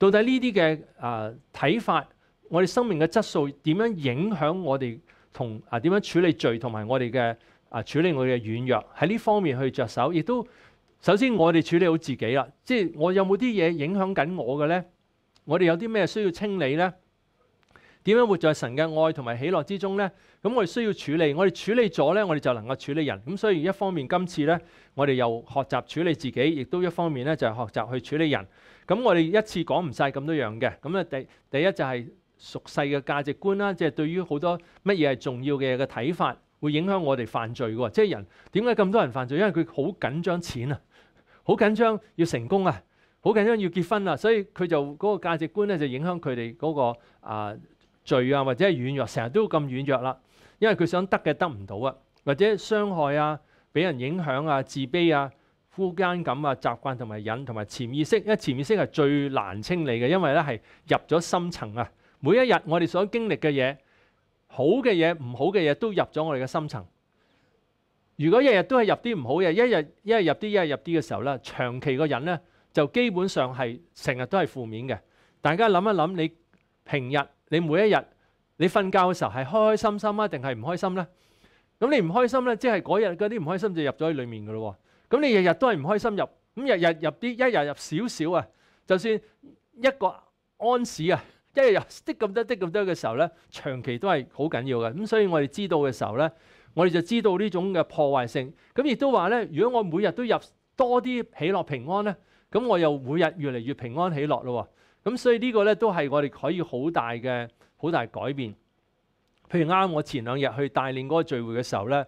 到底呢啲嘅啊睇法，我哋生命嘅質素點樣影響我哋同啊點樣處理罪，同埋我哋嘅啊處理我哋嘅軟弱，喺呢方面去着手，亦都首先我哋處理好自己啦，即系我有冇啲嘢影響緊我嘅咧？我哋有啲咩需要清理咧？點樣活在神嘅愛同埋喜樂之中咧？咁我哋需要處理，我哋處理咗咧，我哋就能够處理人。咁所以一方面今次咧，我哋又學習處理自己，亦都一方面咧就係學習去處理人。咁我哋一次講唔晒咁多樣嘅，咁啊，第第一就係俗世嘅價值觀啦，即係對於好多乜嘢係重要嘅嘅睇法，會影響我哋犯罪嘅。即係人點解咁多人犯罪？因為佢好緊張錢啊，好緊張要成功啊，好緊張要結婚啊，所以佢就嗰個價值觀咧就影響佢哋嗰個啊罪啊，或者係軟弱，成日都咁軟弱啦。因為佢想得嘅得唔到啊，或者傷害啊，俾人影響啊，自卑啊。呼間感啊，習慣同埋忍同埋潛意識，因為潛意識係最難清理嘅，因為咧係入咗深層啊。每一日我哋所經歷嘅嘢，好嘅嘢、唔好嘅嘢都入咗我哋嘅深層。如果日日都係入啲唔好嘢，一日一日入啲，一日入啲嘅時候咧，長期個人咧就基本上係成日都係負面嘅。大家諗一諗，你平日你每一日你瞓覺嘅時候係開開心心啊，定係唔開心咧？咁你唔開心咧，即係嗰日嗰啲唔開心就入咗喺裡面嘅咯。咁你日日都係唔開心入，咁日日入啲一日入少少啊，就算一個安士啊，一日入啲咁多啲咁多嘅時候咧，長期都係好緊要嘅。咁所以我哋知道嘅時候咧，我哋就知道呢種嘅破壞性。咁亦都話咧，如果我每日都入多啲喜樂平安咧，咁我又每日越嚟越平安喜樂咯。咁所以呢個咧都係我哋可以好大嘅好大改變。譬如啱我前兩日去大連嗰個聚會嘅時候咧。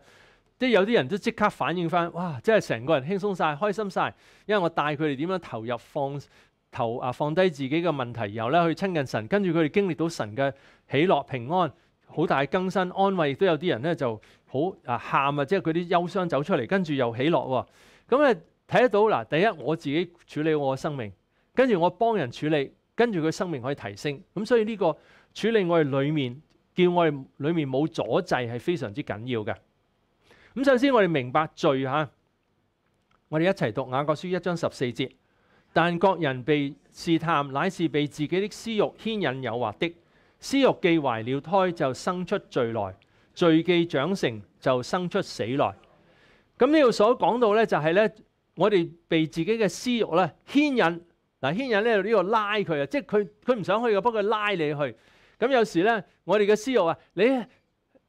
即係有啲人都即刻反應翻，哇！即係成個人輕鬆晒、開心晒，因為我帶佢哋點樣投入放投啊，放低自己嘅問題，然後咧去親近神。跟住佢哋經歷到神嘅喜樂、平安，好大更新安慰。亦都有啲人咧就好啊，喊啊，即係佢啲憂傷走出嚟，跟住又喜樂。咁啊，睇得到嗱。第一，我自己處理我嘅生命，跟住我幫人處理，跟住佢生命可以提升。咁所以呢個處理我哋裏面叫我哋裏面冇阻滯係非常之緊要嘅。咁首先我哋明白罪吓，我哋一齊讀雅各書一章十四節。但各人被試探，乃是被自己的私欲牽引诱惑的。私欲既懷了胎，就生出罪來；罪既長成，就生出死來。咁呢度所講到咧，就係咧，我哋被自己嘅私欲咧牽引，嗱牽引呢度呢個拉佢啊，即係佢佢唔想去嘅，不過拉你去。咁有時咧，我哋嘅私欲啊，你。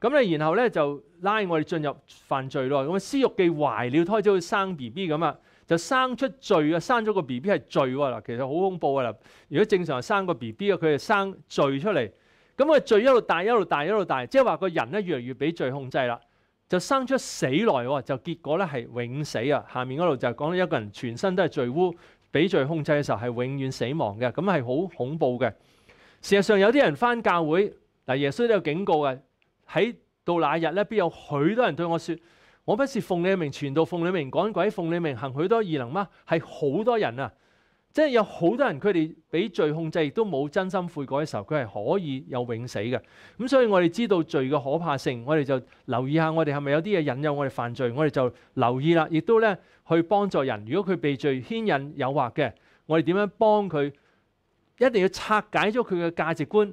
咁咧，然後咧就拉我哋進入犯罪咯。咁啊，私欲既懷了胎，就似生 B B 咁啊，就生出罪啊，生咗個 B B 係罪喎嗱，其實好恐怖噶啦。如果正常生個 B B 啊，佢係生罪出嚟。咁啊，罪一路大一路大一路大，即系話個人咧越嚟越俾罪控制啦，就生出死來喎。就結果咧係永死啊。下面嗰度就講一個人全身都係罪污，俾罪控制嘅時候係永遠死亡嘅，咁係好恐怖嘅。事實上有啲人翻教會嗱，耶穌都有警告嘅。喺到那日咧，必有许多人對我说：我不是奉你名傳道、奉你名趕鬼、奉你名行許多異能嗎？係好多人啊，即係有好多人，佢哋俾罪控制，亦都冇真心悔改嘅時候，佢係可以有永死嘅。咁所以我哋知道罪嘅可怕性，我哋就留意下，我哋係咪有啲嘢引誘我哋犯罪？我哋就留意啦，亦都咧去幫助人。如果佢被罪牽引誘惑嘅，我哋點樣幫佢？一定要拆解咗佢嘅價值觀。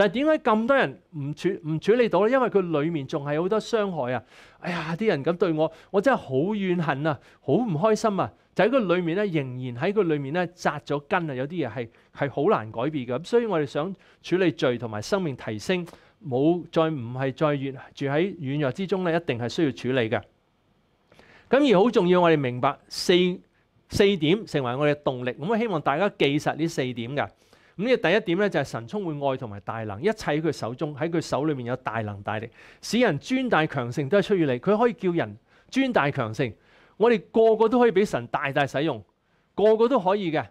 但系点解咁多人唔处唔处理到咧？因为佢里面仲系好多伤害啊！哎呀，啲人咁对我，我真系好怨恨啊，好唔开心啊！就喺个里面咧，仍然喺佢里面咧扎咗根啊！有啲嘢系系好难改变咁所以我哋想处理罪同埋生命提升，冇再唔系再越住喺软弱之中咧，一定系需要处理嘅。咁而好重要，我哋明白四四点成为我哋动力。咁希望大家记实呢四点嘅。咁呢第一點咧，就係神充滿愛同埋大能，一切佢手中喺佢手裏面有大能大力，使人尊大強盛都係出於你。佢可以叫人尊大強盛，我哋個個都可以俾神大大使用，個個都可以嘅。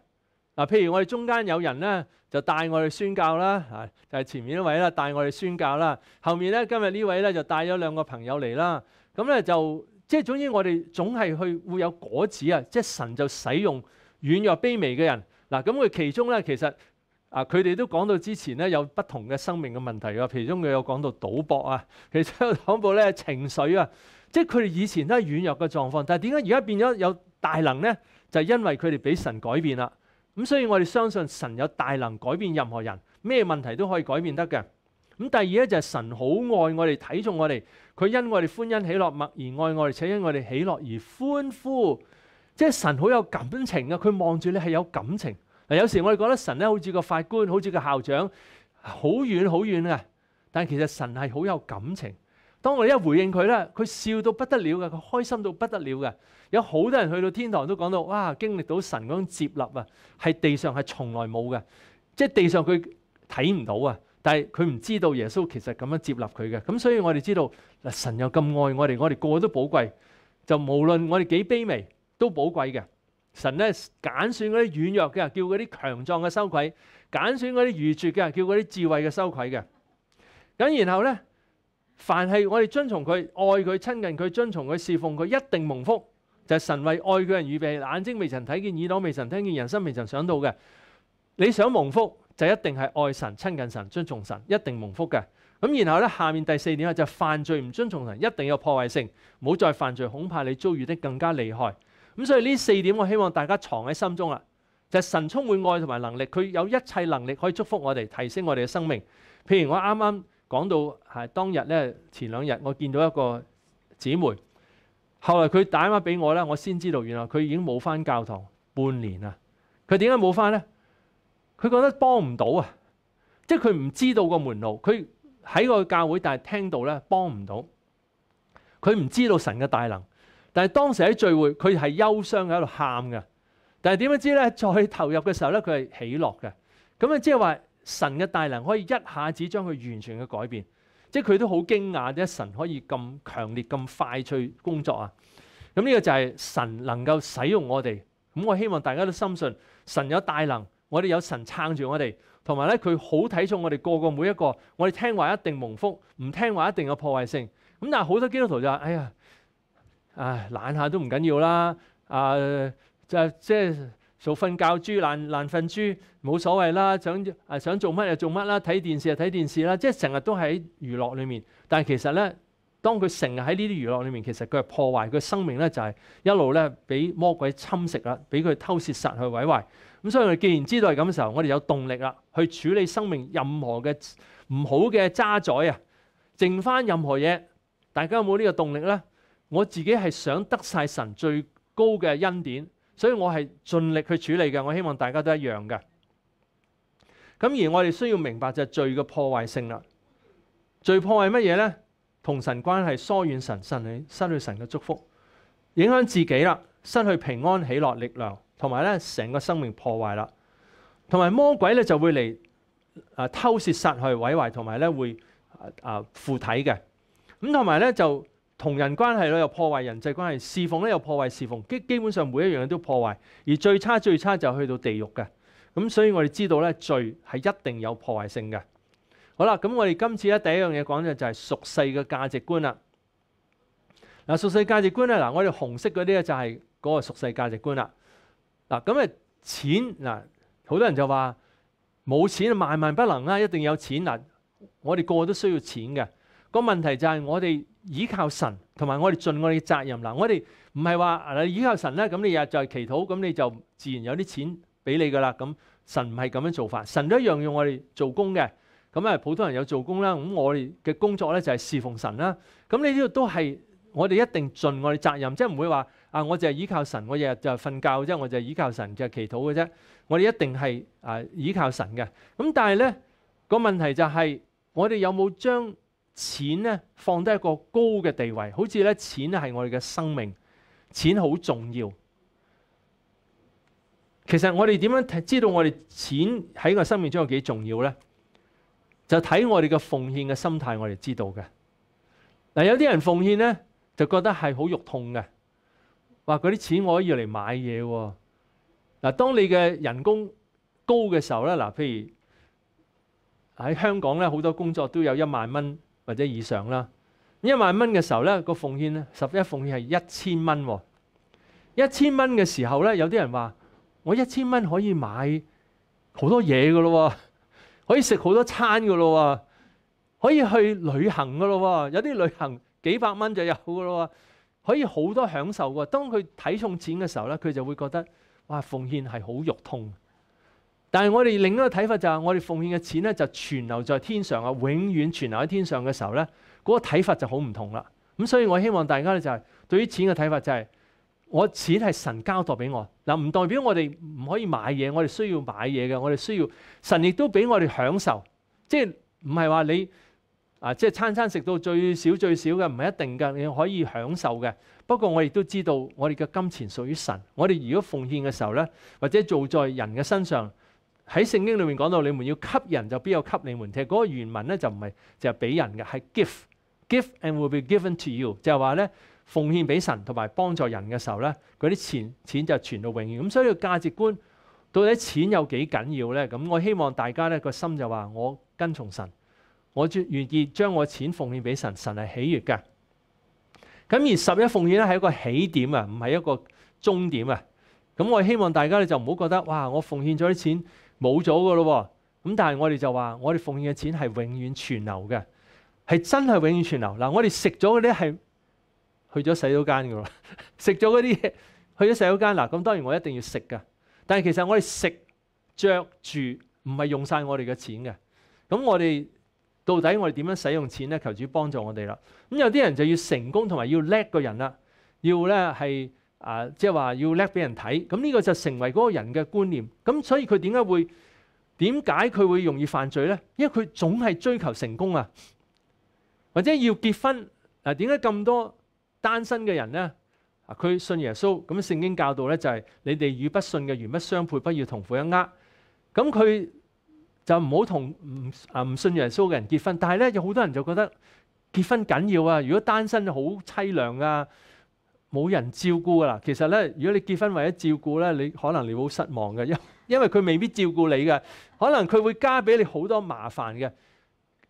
嗱，譬如我哋中間有人咧，就帶我哋宣教啦，就係前面一位啦，帶我哋宣教啦。後面咧，今日呢位咧就帶咗兩個朋友嚟啦。咁咧就即係總之，我哋總係去會有果子啊！即係神就使用軟弱卑微嘅人嗱。咁佢其中咧，其實～啊！佢哋都講到之前咧有不同嘅生命嘅問題㗎，其中佢有講到賭博啊，其中有講到咧情緒啊，即係佢哋以前都係軟弱嘅狀況，但係點解而家變咗有大能咧？就因為佢哋俾神改變啦。咁所以我哋相信神有大能改變任何人，咩問題都可以改變得嘅。咁第二咧就係神好愛我哋，體中我哋，佢因我哋歡欣喜樂默而愛我哋，且因我哋喜樂而歡呼。即係神好有感情啊！佢望住你係有感情。嗱，有時我哋覺得神咧好似個法官，好似個校長，好遠好遠啊！但其實神係好有感情。當我哋一回應佢咧，佢笑到不得了嘅，佢開心到不得了嘅。有好多人去到天堂都講到，哇！經歷到神嗰種接納啊，係地上係從來冇嘅，即係地上佢睇唔到啊，但係佢唔知道耶穌其實咁樣接納佢嘅。咁所以我哋知道，嗱，神又咁愛我哋，我哋個個都寶貴，就無論我哋幾卑微，都寶貴嘅。神咧拣选嗰啲软弱嘅，叫嗰啲强壮嘅羞愧；拣选嗰啲愚拙嘅，叫嗰啲智慧嘅羞愧嘅。咁然后咧，凡系我哋遵从佢、爱佢、亲近佢、遵从佢、侍奉佢，一定蒙福。就系神为爱佢人预备，眼睛未曾睇见，耳朵未曾听见，人心未曾想到嘅。你想蒙福，就一定系爱神、亲近神、遵从神，一定蒙福嘅。咁然后咧，下面第四点咧就犯罪唔遵从神，一定有破坏性。唔好再犯罪，恐怕你遭遇得更加厉害。咁所以呢四点，我希望大家藏喺心中啦。就神充满爱同埋能力，佢有一切能力可以祝福我哋，提升我哋嘅生命。譬如我啱啱讲到，系当日咧，前两日我见到一个姊妹，后来佢打电话俾我咧，我先知道，原来佢已经冇翻教堂半年啦。佢点解冇翻咧？佢觉得帮唔到啊，即系佢唔知道个门路。佢喺个教会，但系听到咧帮唔到，佢唔知道神嘅大能。但系当时喺聚会，佢系忧伤喺度喊嘅。但系点样知咧？再投入嘅时候咧，佢系喜乐嘅。咁啊，即系话神嘅大能可以一下子将佢完全嘅改变，即系佢都好惊讶，啲神可以咁强烈、咁快脆工作啊！咁呢个就系神能够使用我哋。咁我希望大家都深信神有大能，我哋有神撑住我哋，同埋咧佢好睇重我哋个个每一个。我哋听话一定蒙福，唔听话一定有破坏性。咁但系好多基督徒就话：哎呀！唉，懶下都唔緊要啦。啊，就即係做瞓覺豬、懶爛瞓豬，冇所謂啦。想啊想做乜就做乜啦，睇電視就睇電視啦。即係成日都喺娛樂裏面。但係其實咧，當佢成日喺呢啲娛樂裏面，其實佢係破壞佢生命咧，就係一路咧俾魔鬼侵蝕啦，俾佢偷竊殺去毀壞。咁所以，既然知道係咁嘅時候，我哋有動力啦，去處理生命任何嘅唔好嘅渣滓啊，剩翻任何嘢，大家有冇呢個動力咧？我自己係想得晒神最高嘅恩典，所以我係盡力去處理嘅。我希望大家都一樣嘅。咁而我哋需要明白就罪嘅破壞性啦。罪破壞乜嘢呢？同神關係疏遠，神神你失去神嘅祝福，影響自己啦，失去平安喜樂力量，同埋咧成個生命破壞啦。同埋魔鬼咧就會嚟啊偷窃、殺害毀壞，同埋咧會附體嘅。咁同埋咧就。同人關係咧又破壞人際關係；侍奉咧又破壞侍奉，基基本上每一樣嘢都破壞。而最差最差就去到地獄嘅。咁所以我哋知道咧，罪係一定有破壞性嘅。好啦，咁我哋今次咧第一樣嘢講嘅就係俗世嘅價值觀啦。嗱，俗世價值觀咧，嗱我哋紅色嗰啲咧就係嗰個俗世價值觀啦。嗱咁啊錢嗱，好多人就話冇錢萬萬不能啦，一定有錢嗱，我哋個個都需要錢嘅。個問題就係我哋。依靠神同埋我哋盡我哋責任嗱。我哋唔係話啊依靠神咧，咁你日日就係祈禱，咁你就自然有啲錢俾你噶啦。咁神唔係咁樣做法，神都一樣用我哋做工嘅。咁啊，普通人有做工啦，咁我哋嘅工作咧就係侍奉神啦。咁你呢度都係我哋一定盡我哋責任，即係唔會話啊，我就係依靠神，我日日就係瞓覺啫，我就係依靠神就係祈禱嘅啫。我哋一定係啊依靠神嘅。咁但係咧個問題就係我哋有冇將？錢咧放低一個高嘅地位，好似咧錢係我哋嘅生命，錢好重要。其實我哋點樣睇知道我哋錢喺我生命中有幾重要咧？就睇我哋嘅奉獻嘅心態，我哋知道嘅。嗱有啲人奉獻咧，就覺得係好肉痛嘅，話嗰啲錢我要嚟買嘢喎。嗱，當你嘅人工高嘅時候咧，嗱譬如喺香港咧，好多工作都有一萬蚊。或者以上啦，一萬蚊嘅時候咧，個奉獻咧，十一奉獻係一千蚊喎。一千蚊嘅時候咧，有啲人話：我一千蚊可以買好多嘢噶咯喎，可以食好多餐噶咯喎，可以去旅行噶咯喎。有啲旅行幾百蚊就有噶咯喎，可以好多享受嘅。當佢睇重錢嘅時候咧，佢就會覺得：哇，奉獻係好肉痛。但系我哋另一個睇法就係，我哋奉獻嘅錢咧就存留在天上啊，永遠存留喺天上嘅時候咧，嗰個睇法就好唔同啦。咁所以我希望大家咧就係對於錢嘅睇法就係，我錢係神交代俾我嗱，唔代表我哋唔可以買嘢，我哋需要買嘢嘅，我哋需要神亦都俾我哋享受，即係唔係話你啊，即係餐餐食到最少最少嘅唔係一定嘅，你可以享受嘅。不過我亦都知道我哋嘅金錢屬於神，我哋如果奉獻嘅時候咧，或者做在人嘅身上。喺聖經裏面講到，你們要給人就必有給你們。其實嗰個原文咧就唔係就係俾人嘅，係 give，give and will be given to you，就係話咧奉獻俾神同埋幫助人嘅時候咧，嗰啲錢錢就存到永遠。咁所以個價值觀到底錢有幾緊要咧？咁我希望大家咧個心就話我跟從神，我願意將我錢奉獻俾神，神係喜悦嘅。咁而十一奉獻咧係一個起點啊，唔係一個終點啊。咁我希望大家咧就唔好覺得哇，我奉獻咗啲錢。冇咗噶咯喎，咁但係我哋就話，我哋奉獻嘅錢係永遠存留嘅，係真係永遠存留。嗱，我哋食咗嗰啲係去咗洗手間噶咯，食咗嗰啲嘢去咗洗手間。嗱，咁當然我一定要食噶，但係其實我哋食、着住唔係用晒我哋嘅錢嘅。咁我哋到底我哋點樣使用錢咧？求主幫助我哋啦。咁有啲人就要成功同埋要叻個人啦，要咧係。啊，即係話要叻俾人睇，咁呢個就成為嗰個人嘅觀念。咁所以佢點解會點解佢會容易犯罪呢？因為佢總係追求成功啊，或者要結婚。嗱，點解咁多單身嘅人呢？啊，佢信耶穌咁聖經教導呢，就係你哋與不信嘅原不相配，不要同父一呃。咁佢就唔好同唔啊唔信耶穌嘅人結婚。但係咧，有好多人就覺得結婚緊要啊，如果單身好凄涼啊。冇人照顧噶啦，其實咧，如果你結婚為咗照顧咧，你可能你好失望嘅，因 因為佢未必照顧你嘅，可能佢會加俾你好多麻煩嘅。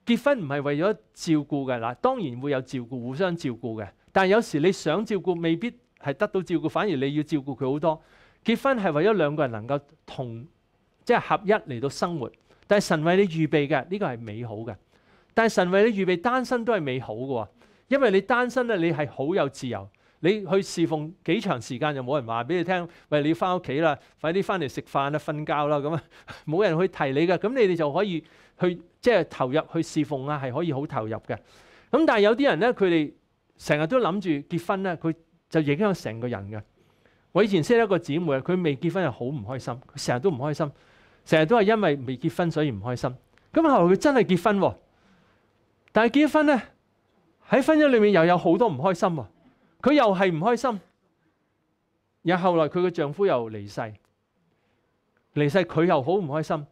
結婚唔係為咗照顧嘅，嗱，當然會有照顧，互相照顧嘅。但有時你想照顧，未必係得到照顧，反而你要照顧佢好多。結婚係為咗兩個人能夠同即係合一嚟到生活。但系神為你預備嘅呢個係美好嘅，但系神為你預備單身都係美好嘅，因為你單身咧，你係好有自由。你去侍奉幾長時間就冇人話俾你聽，喂，你翻屋企啦，快啲翻嚟食飯啦、瞓覺啦，咁啊，冇人去提你嘅，咁你哋就可以去即係投入去侍奉啊，係可以好投入嘅。咁但係有啲人咧，佢哋成日都諗住結婚咧，佢就影響成個人嘅。我以前識一個姊妹啊，佢未結婚係好唔開心，佢成日都唔開心，成日都係因為未結婚所以唔開心。咁後來佢真係結婚喎，但係結婚咧喺婚姻裏面又有好多唔開心喎。佢又系唔開心，然後來佢嘅丈夫又離世，離世佢又好唔開心。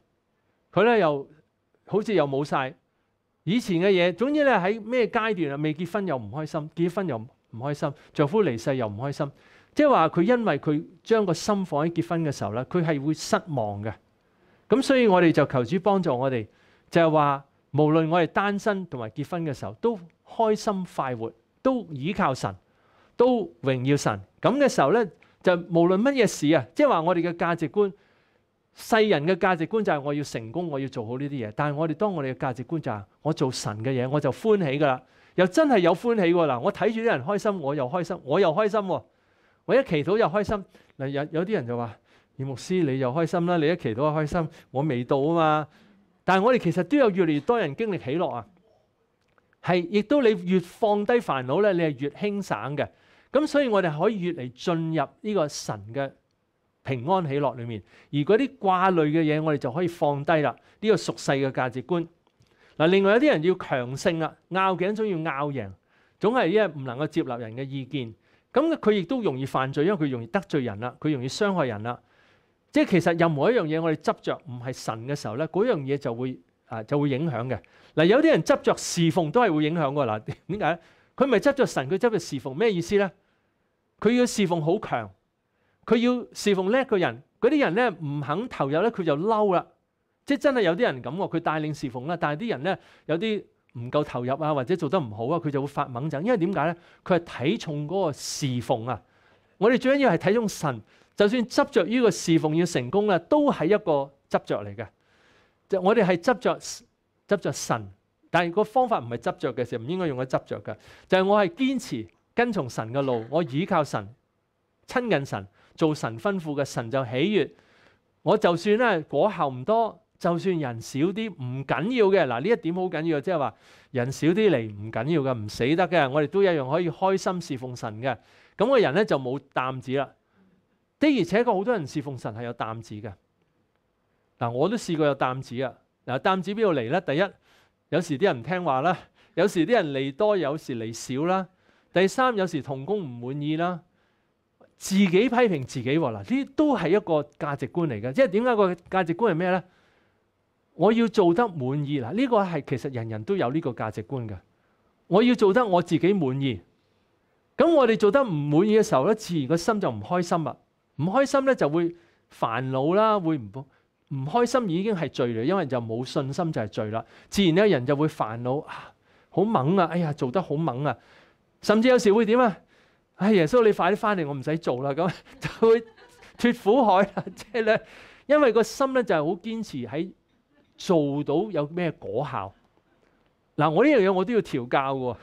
佢咧又好似又冇晒以前嘅嘢。總之咧喺咩階段啊？未結婚又唔開心，結婚又唔開心，丈夫離世又唔開心。即係話佢因為佢將個心放喺結婚嘅時候咧，佢係會失望嘅。咁所以我哋就求主幫助我哋，就係話無論我哋單身同埋結婚嘅時候，都開心快活，都依靠神。都榮耀神咁嘅時候咧，就無論乜嘢事啊，即係話我哋嘅價值觀，世人嘅價值觀就係我要成功，我要做好呢啲嘢。但係我哋當我哋嘅價值觀就係我做神嘅嘢，我就歡喜噶啦。又真係有歡喜喎嗱，我睇住啲人開心，我又開心，我又開心。我一祈禱又開心。嗱有有啲人就話：，葉牧師你又開心啦，你一祈禱又開心。我未到啊嘛，但係我哋其實都有越嚟越多人經歷喜樂啊。係，亦都你越放低煩惱咧，你係越輕省嘅。咁所以，我哋可以越嚟進入呢個神嘅平安喜樂裏面，而嗰啲掛累嘅嘢，我哋就可以放低啦。呢個俗世嘅價值觀。嗱，另外有啲人要強盛啦，拗颈总要拗贏，總係因为唔能夠接納人嘅意見。咁佢亦都容易犯罪，因為佢容易得罪人啦，佢容易傷害人啦。即系其實任何一樣嘢，我哋執着唔係神嘅時候咧，嗰樣嘢就會啊就會影響嘅。嗱，有啲人執着侍奉都係會影響噶。啦。點解？佢咪执着神？佢执着侍奉咩意思咧？佢要侍奉好强，佢要侍奉叻个人。嗰啲人咧唔肯投入咧，佢就嬲啦。即系真系有啲人咁喎，佢带领侍奉啦，但系啲人咧有啲唔够投入啊，或者做得唔好啊，佢就会发猛震。因为点解咧？佢系睇重嗰个侍奉啊。我哋最紧要系睇重神。就算执着呢个侍奉要成功咧，都系一个执着嚟嘅。就我哋系执着执着神。但系个方法唔系执着嘅时候，唔应该用个执着嘅，就系我系坚持跟从神嘅路，我倚靠神，亲近神，做神吩咐嘅，神就喜悦。我就算咧果效唔多，就算人少啲，唔紧要嘅。嗱呢一点好紧要，即系话人少啲嚟唔紧要嘅，唔死得嘅，我哋都一样可以开心侍奉神嘅。咁個人咧就冇擔子啦。的而且确好多人侍奉神系有擔子嘅。嗱，我都试过有擔子啊。嗱，淡子边度嚟咧？第一。有時啲人唔聽話啦，有時啲人嚟多，有時嚟少啦。第三，有時同工唔滿意啦，自己批評自己喎嗱，呢都係一個價值觀嚟嘅。即係點解個價值觀係咩咧？我要做得滿意啦，呢個係其實人人都有呢個價值觀嘅。我要做得我自己滿意。咁我哋做得唔滿意嘅時候咧，自然個心就唔開心啦。唔開心咧就會煩惱啦，會唔？唔開心已經係罪嚟，因為就冇信心就係罪啦。自然咧，人就會煩惱啊，好猛啊，哎呀，做得好猛啊，甚至有時會點啊？哎，耶穌你快啲翻嚟，我唔使做啦，咁 就会脱苦海啦。即係咧，因為個心咧就係好堅持喺做到有咩果效。嗱，我呢樣嘢我都要調教喎。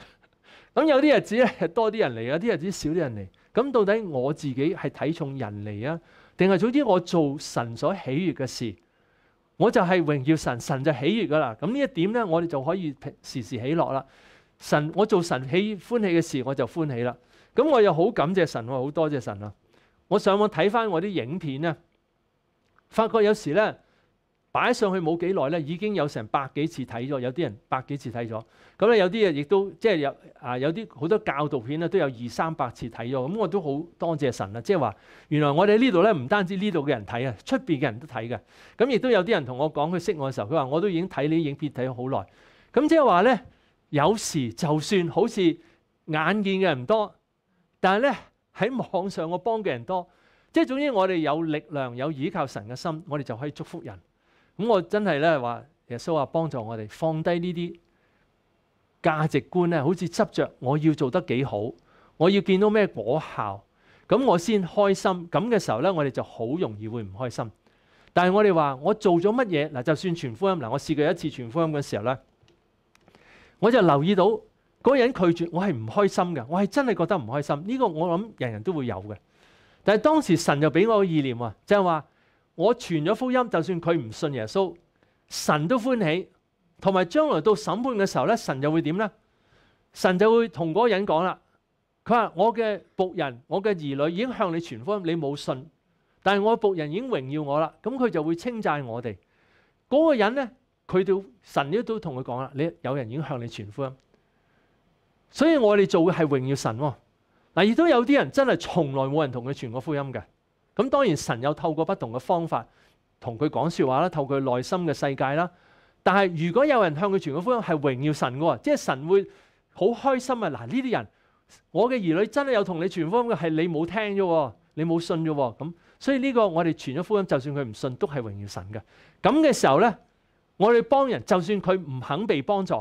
咁有啲日子咧多啲人嚟有啲日子少啲人嚟。咁到底我自己係睇重人嚟啊？定系总之，我做神所喜悦嘅事，我就系荣耀神，神就喜悦噶啦。咁呢一点咧，我哋就可以时时喜乐啦。神，我做神喜欢喜嘅事，我就欢喜啦。咁我又好感谢神，我好多谢神啊！我上网睇翻我啲影片咧，发觉有时咧。擺上去冇幾耐咧，已經有成百幾次睇咗，有啲人百幾次睇咗。咁咧有啲嘢亦都即係有啊，有啲好多教導片咧都有二三百次睇咗。咁我都好多謝神啦，即係話原來我哋呢度咧唔單止呢度嘅人睇啊，出邊嘅人都睇嘅。咁亦都有啲人同我講佢識我嘅時候，佢話我都已經睇你影片睇咗好耐。咁即係話咧，有時就算好似眼見嘅唔多，但係咧喺網上我幫嘅人多，即係總之我哋有力量有依靠神嘅心，我哋就可以祝福人。咁我真係咧話，耶穌話幫助我哋放低呢啲價值觀咧，好似執着我要做得幾好，我要見到咩果效，咁我先開心。咁嘅時候咧，我哋就好容易會唔開心。但係我哋話我做咗乜嘢嗱？就算全福音嗱，我試過一次全福音嘅時候咧，我就留意到嗰個人拒絕，我係唔開心嘅，我係真係覺得唔開心。呢個我諗人人都會有嘅。但係當時神就俾我意念啊，就係話。我传咗福音，就算佢唔信耶稣，神都欢喜，同埋将来到审判嘅时候咧，神又会点咧？神就会同嗰个人讲啦，佢话我嘅仆人，我嘅儿女已经向你传福音，你冇信，但系我仆人已经荣耀我啦，咁佢就会称赞我哋。嗰个人咧，佢对神都都同佢讲啦，你有人已经向你传福音，所以我哋做嘅系荣耀神。嗱，亦都有啲人真系从来冇人同佢传过福音嘅。咁當然神有透過不同嘅方法同佢講説話啦，透佢內心嘅世界啦。但係如果有人向佢傳福音係榮耀神嘅即係神會好開心啊！嗱呢啲人，我嘅兒女真係有同你傳福音嘅，係你冇聽啫喎，你冇信啫喎。咁所以呢個我哋傳咗福音，就算佢唔信都係榮耀神嘅。咁嘅時候咧，我哋幫人，就算佢唔肯被幫助，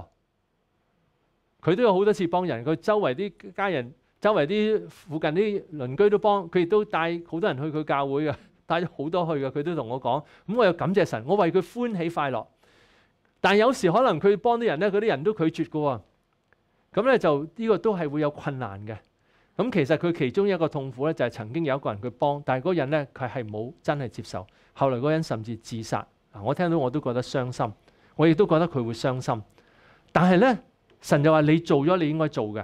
佢都有好多次幫人。佢周圍啲家人。周圍啲附近啲鄰居都幫佢，亦都帶好多人去佢教會嘅，帶好多去嘅。佢都同我講，咁我又感謝神，我為佢歡喜快樂。但有時可能佢幫啲人咧，嗰啲人都拒絕嘅喎。咁咧就呢個都係會有困難嘅。咁其實佢其中一個痛苦咧，就係曾經有一個人佢幫，但係嗰人咧佢係冇真係接受。後來嗰人甚至自殺。我聽到我都覺得傷心，我亦都覺得佢會傷心。但係咧，神就話你做咗，你應該做嘅。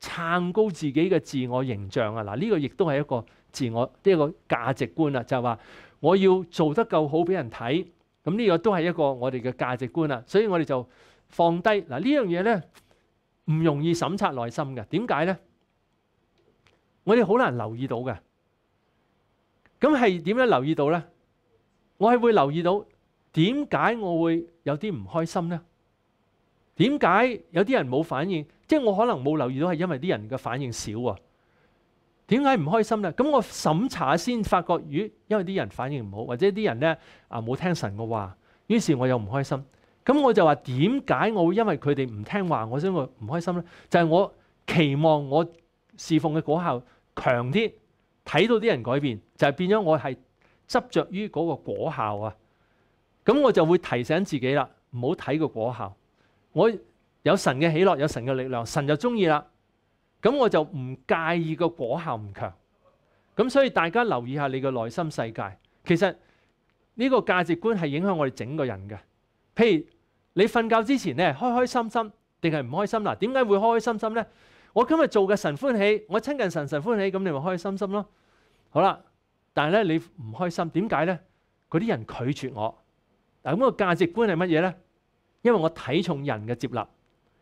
撐高自己嘅自我形象啊！嗱，呢個亦都係一個自我一個價值觀啦，就係話我要做得夠好俾人睇，咁呢個都係一個我哋嘅價值觀啦。所以我哋就放低嗱呢樣嘢咧，唔容易審察內心嘅。點解咧？我哋好難留意到嘅。咁係點樣留意到咧？我係會留意到點解我會有啲唔開心咧？點解有啲人冇反應？即係我可能冇留意到係因為啲人嘅反應少啊。點解唔開心咧？咁我審查先發覺，咦？因為啲人反應唔好，或者啲人咧啊冇聽神嘅話，於是我又唔開心。咁我就話點解我會因為佢哋唔聽話，我先會唔開心咧？就係我期望我侍奉嘅果效強啲，睇到啲人改變，就係變咗我係執着於嗰個果效啊。咁我就會提醒自己啦，唔好睇個果效，我。有神嘅喜乐，有神嘅力量，神就中意啦。咁我就唔介意个果效唔强。咁所以大家留意下你嘅内心世界。其实呢个价值观系影响我哋整个人嘅。譬如你瞓觉之前咧，开开心心定系唔开心嗱？点解会开开心心咧？我今日做嘅神欢喜，我亲近神神欢喜，咁你咪开开心心咯。好啦，但系咧你唔开心，点解咧？嗰啲人拒绝我。嗱，咁个价值观系乜嘢咧？因为我睇重人嘅接纳。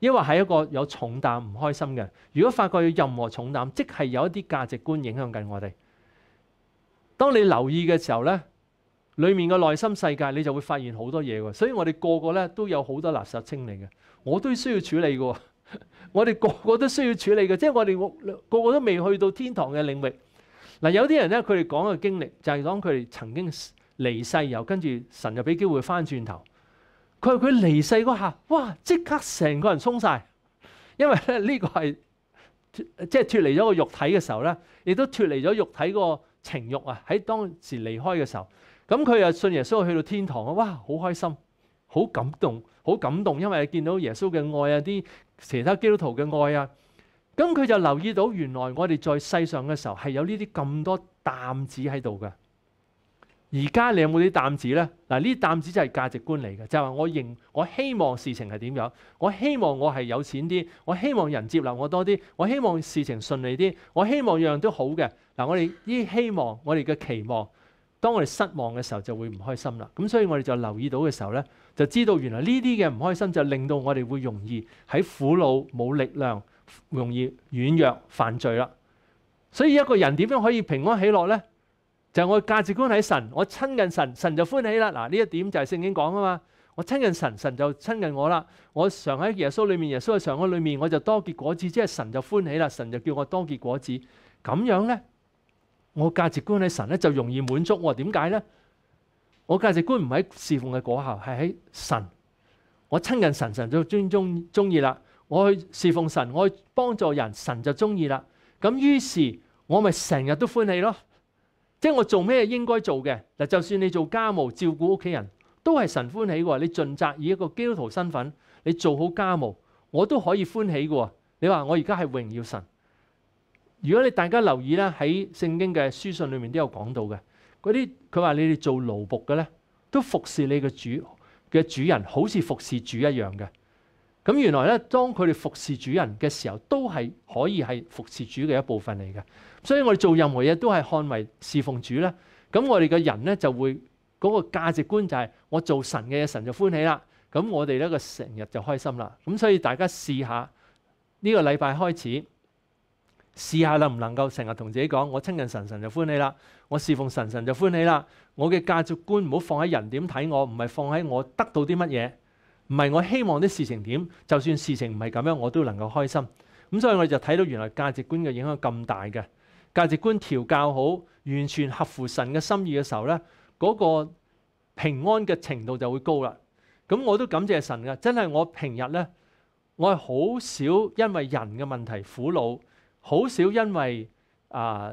因或係一個有重擔唔開心嘅。如果發覺有任何重擔，即係有一啲價值觀影響緊我哋。當你留意嘅時候咧，裡面嘅內心世界你就會發現好多嘢喎。所以我哋個個咧都有好多垃圾清理嘅，我都需要處理嘅。我哋個個都需要處理嘅，即係我哋個個都未去到天堂嘅領域。嗱，有啲人咧，佢哋講嘅經歷就係講佢哋曾經離世又跟住神就俾機會翻轉頭。佢佢離世嗰下，哇！即刻成個人鬆晒，因為咧 呢個係即係脱離咗個肉體嘅時候咧，亦都脱離咗肉體個情慾啊！喺當時離開嘅時候，咁佢又信耶穌去到天堂啊！哇！好開心，好感動，好感動，因為見到耶穌嘅愛啊，啲其他基督徒嘅愛啊，咁佢就留意到原來我哋在世上嘅時候係有呢啲咁多擔子喺度嘅。而家你有冇啲擔子呢？嗱，呢啲擔子就係價值觀嚟嘅，就係话我认我希望事情係點樣？我希望我係有錢啲，我希望人接納我多啲，我希望事情順利啲，我希望樣樣都好嘅。嗱，我哋依希望，我哋嘅期望，當我哋失望嘅時候就會唔開心啦。咁所以我哋就留意到嘅時候呢，就知道原來呢啲嘅唔開心就令到我哋會容易喺苦惱、冇力量、容易軟弱、犯罪啦。所以一個人點樣可以平安喜乐呢？就系我价值观喺神，我亲近神，神就欢喜啦。嗱呢一点就系圣经讲啊嘛。我亲近神，神就亲近我啦。我常喺耶稣里面，耶稣喺常我里面，我就多结果子，即系神就欢喜啦。神就叫我多结果子，咁样咧，我价值观喺神咧就容易满足。点解咧？我价值观唔喺侍奉嘅果效，系喺神。我亲近神，神就尊中中意啦。我去侍奉神，我去帮助人，神就中意啦。咁于是我咪成日都欢喜咯。即系我做咩应该做嘅嗱，就算你做家务照顾屋企人，都系神欢喜嘅。你尽责以一个基督徒身份，你做好家务，我都可以欢喜嘅。你话我而家系荣耀神。如果你大家留意啦，喺圣经嘅书信里面都有讲到嘅，嗰啲佢话你哋做奴仆嘅咧，都服侍你嘅主嘅主人，好似服侍主一样嘅。咁原來咧，當佢哋服侍主人嘅時候，都係可以係服侍主嘅一部分嚟嘅。所以我哋做任何嘢都係看為侍奉主咧。咁我哋嘅人咧就會嗰個價值觀就係我做神嘅嘢，神就歡喜啦。咁我哋呢個成日就開心啦。咁所以大家試下呢個禮拜開始試下能唔能夠成日同自己講我親近神，神就歡喜啦。我侍奉神，神就歡喜啦。我嘅價值觀唔好放喺人點睇我，唔係放喺我得到啲乜嘢。唔係我希望啲事情點，就算事情唔係咁樣，我都能夠開心。咁所以我就睇到原來價值觀嘅影響咁大嘅，價值觀調教好，完全合乎神嘅心意嘅時候咧，嗰個平安嘅程度就會高啦。咁我都感謝神嘅，真係我平日咧，我係好少因為人嘅問題苦惱，好少因為啊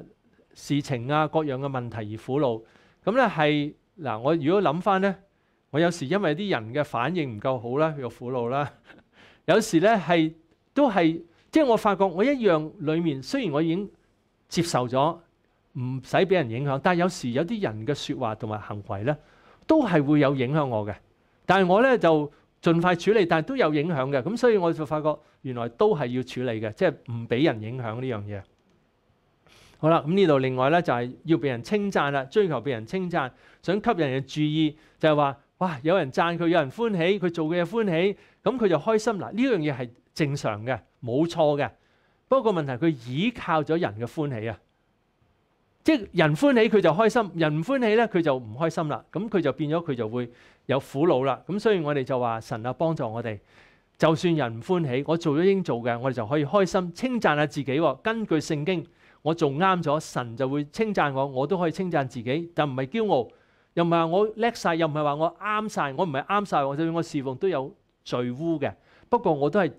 事情啊各樣嘅問題而苦惱。咁咧係嗱，我如果諗翻咧。我有時因為啲人嘅反應唔夠好啦，又苦惱啦。有時咧係都係，即係我發覺我一樣里面，雖然我已經接受咗，唔使俾人影響，但系有時有啲人嘅说話同埋行為咧，都係會有影響我嘅。但係我咧就尽快處理，但系都有影響嘅。咁所以我就發覺原來都係要處理嘅，即係唔俾人影響呢樣嘢。好啦，咁呢度另外咧就係要被人稱讚啦，追求被人稱讚，想吸引嘅注意，就係話。哇！有人赞佢，有人歡喜，佢做嘅嘢歡喜，咁佢就開心。啦。呢樣嘢係正常嘅，冇錯嘅。不過問題佢倚靠咗人嘅歡喜啊，即人歡喜佢就開心，人唔歡喜咧佢就唔開心啦。咁佢就變咗佢就會有苦惱啦。咁所以我哋就話神啊幫助我哋，就算人唔歡喜，我做咗应做嘅，我哋就可以開心稱讚下自己。根據聖經，我做啱咗，神就會稱讚我，我都可以稱讚自己，就唔係驕傲。又唔系话我叻晒，又唔系话我啱晒，我唔系啱晒。我就我侍奉都有罪污嘅，不过我都系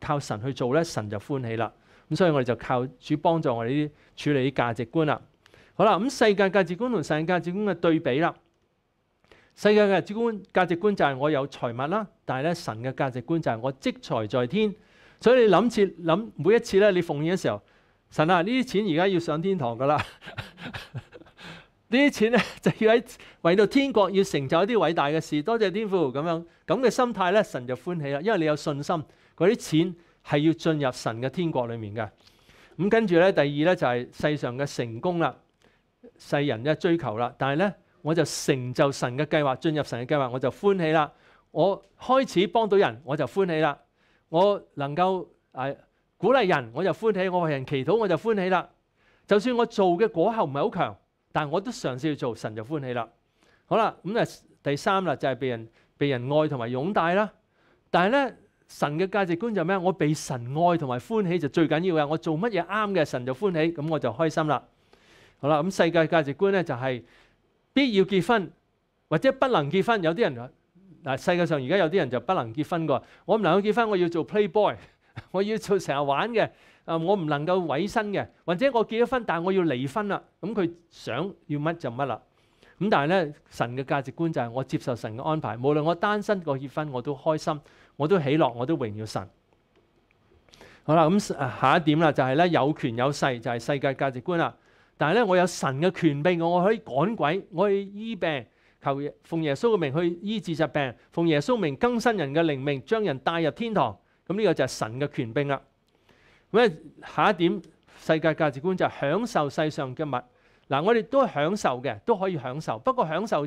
靠神去做咧，神就欢喜啦。咁所以我哋就靠主帮助我哋啲处理啲价值观啦。好啦，咁世界价值观同神价值观嘅对比啦。世界價值观价值观就系我有财物啦，但系咧神嘅价值观就系我积财在天。所以你谂次谂每一次咧，你奉献嘅时候，神啊呢啲钱而家要上天堂噶啦。呢啲錢咧就要喺為到天國要成就一啲偉大嘅事，多謝天父咁樣咁嘅心態咧，神就歡喜啦，因為你有信心，嗰啲錢係要進入神嘅天國里面嘅。咁跟住咧，第二咧就係世上嘅成功啦，世人嘅追求啦。但係咧，我就成就神嘅計劃，進入神嘅計劃，我就歡喜啦。我開始幫到人，我就歡喜啦。我能夠誒鼓勵人，我就歡喜。我為人祈禱，我就歡喜啦。就算我做嘅果效唔係好強。但我都嘗試去做，神就歡喜啦。好啦，咁啊第三啦，就係被人被人愛同埋擁戴啦。但係咧，神嘅價值觀就咩？我被神愛同埋歡喜就最緊要嘅。我做乜嘢啱嘅，神就歡喜，咁我就開心啦。好啦，咁世界價值觀咧就係必要結婚或者不能結婚。有啲人嗱，世界上而家有啲人就不能結婚噶。我唔能夠結婚，我要做 Playboy，我要做成日玩嘅。啊！我唔能夠委身嘅，或者我結咗婚，但係我要離婚啦。咁佢想要乜就乜啦。咁但係咧，神嘅價值觀就係我接受神嘅安排，無論我單身個結婚，我都開心，我都喜樂，我都榮耀神。好啦，咁下一點啦，就係咧有權有勢就係世界價值觀啦。但係咧，我有神嘅權柄，我可以趕鬼，我去醫病，求奉耶穌名去醫治疾病，奉耶穌名更新人嘅靈命，將人帶入天堂。咁呢個就係神嘅權柄啦。咁下一點世界價值觀就係享受世上嘅物。嗱，我哋都享受嘅，都可以享受。不過享受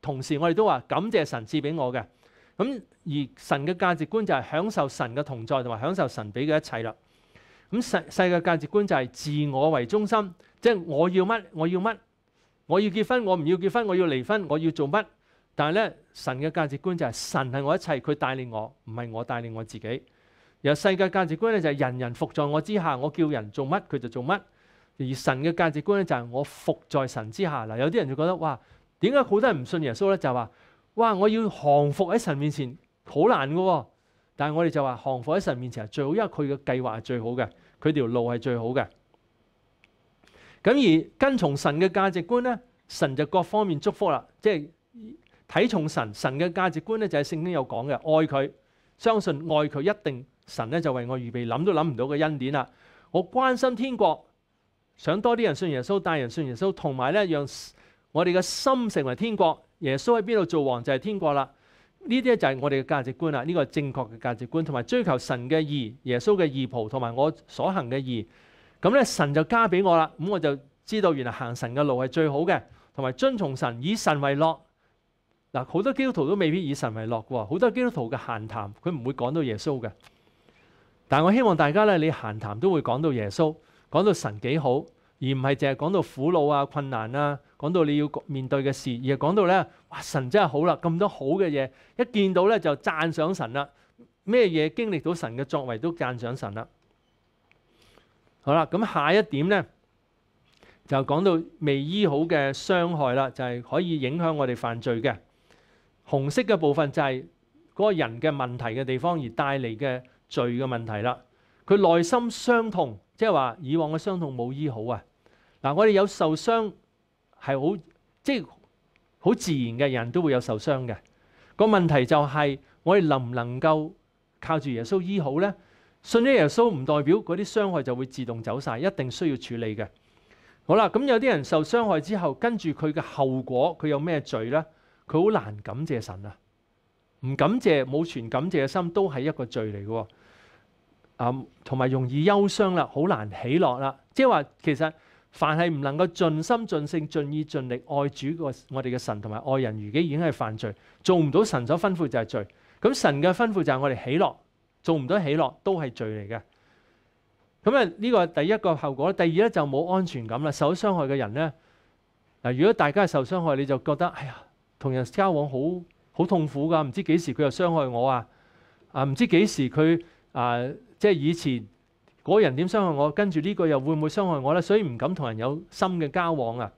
同時，我哋都話感謝神賜俾我嘅。咁而神嘅價值觀就係享受神嘅同在同埋享受神俾嘅一切啦。咁世世界價值觀就係自我為中心，即係我要乜我要乜，我要結婚我唔要結婚，我要離婚我要做乜。但係咧神嘅價值觀就係神係我一切，佢帶領我，唔係我帶領我自己。有世界價值觀咧，就係人人服在我之下，我叫人做乜佢就做乜；而神嘅價值觀咧，就係我服在神之下嗱。有啲人就覺得哇，點解好多人唔信耶穌咧？就話哇，我要降服喺神面前好難噶。但係我哋就話降服喺神面前係最好，因為佢嘅計劃係最好嘅，佢條路係最好嘅。咁而跟從神嘅價值觀咧，神就各方面祝福啦。即係睇從神，神嘅價值觀咧就係聖經有講嘅，愛佢，相信愛佢一定。神咧就為我預備諗都諗唔到嘅恩典啦。我關心天國，想多啲人信耶穌，带人信耶穌，同埋咧讓我哋嘅心成為天國。耶穌喺邊度做王就係天國啦。呢啲就係我哋嘅價值觀啦。呢個正確嘅價值觀，同埋追求神嘅義、耶穌嘅義袍，同埋我所行嘅義。咁咧神就加俾我啦。咁我就知道原來行神嘅路係最好嘅，同埋遵從神，以神為樂嗱。好多基督徒都未必以神為樂嘅喎，好多基督徒嘅閒談佢唔會講到耶穌嘅。但我希望大家咧，你閒談都會講到耶穌，講到神幾好，而唔係淨係講到苦惱啊、困難啊，講到你要面對嘅事，而係講到咧，哇！神真係好啦，咁多好嘅嘢，一見到咧就讚賞神啦。咩嘢經歷到神嘅作為都讚賞神啦。好啦，咁下一點咧就講到未醫好嘅傷害啦，就係可以影響我哋犯罪嘅紅色嘅部分，就係嗰個人嘅問題嘅地方而帶嚟嘅。罪嘅問題啦，佢內心傷痛，即係話以往嘅傷痛冇醫好啊。嗱，我哋有受傷係好，即係好自然嘅人都會有受傷嘅。個問題就係我哋能唔能夠靠住耶穌醫好呢？信咗耶穌唔代表嗰啲傷害就會自動走晒，一定需要處理嘅。好啦，咁有啲人受傷害之後，跟住佢嘅後果，佢有咩罪呢？佢好難感謝神啊。唔感謝、冇全感謝嘅心都係一個罪嚟嘅，啊，同埋容易憂傷啦，好難喜樂啦。即系話，其實凡系唔能夠盡心盡性盡意盡力愛主個我哋嘅神同埋愛人如己，已經係犯罪。做唔到神所吩咐就係罪。咁神嘅吩咐就係我哋喜樂，做唔到喜樂都係罪嚟嘅。咁啊，呢個第一個後果，第二咧就冇安全感啦。受傷害嘅人咧，嗱，如果大家受傷害，你就覺得哎呀，同人交往好。好痛苦噶，唔知幾時佢又傷害我啊！啊，唔知幾時佢啊，即係以前嗰個人點傷害我，跟住呢個又會唔會傷害我咧？所以唔敢同人有深嘅交往啊！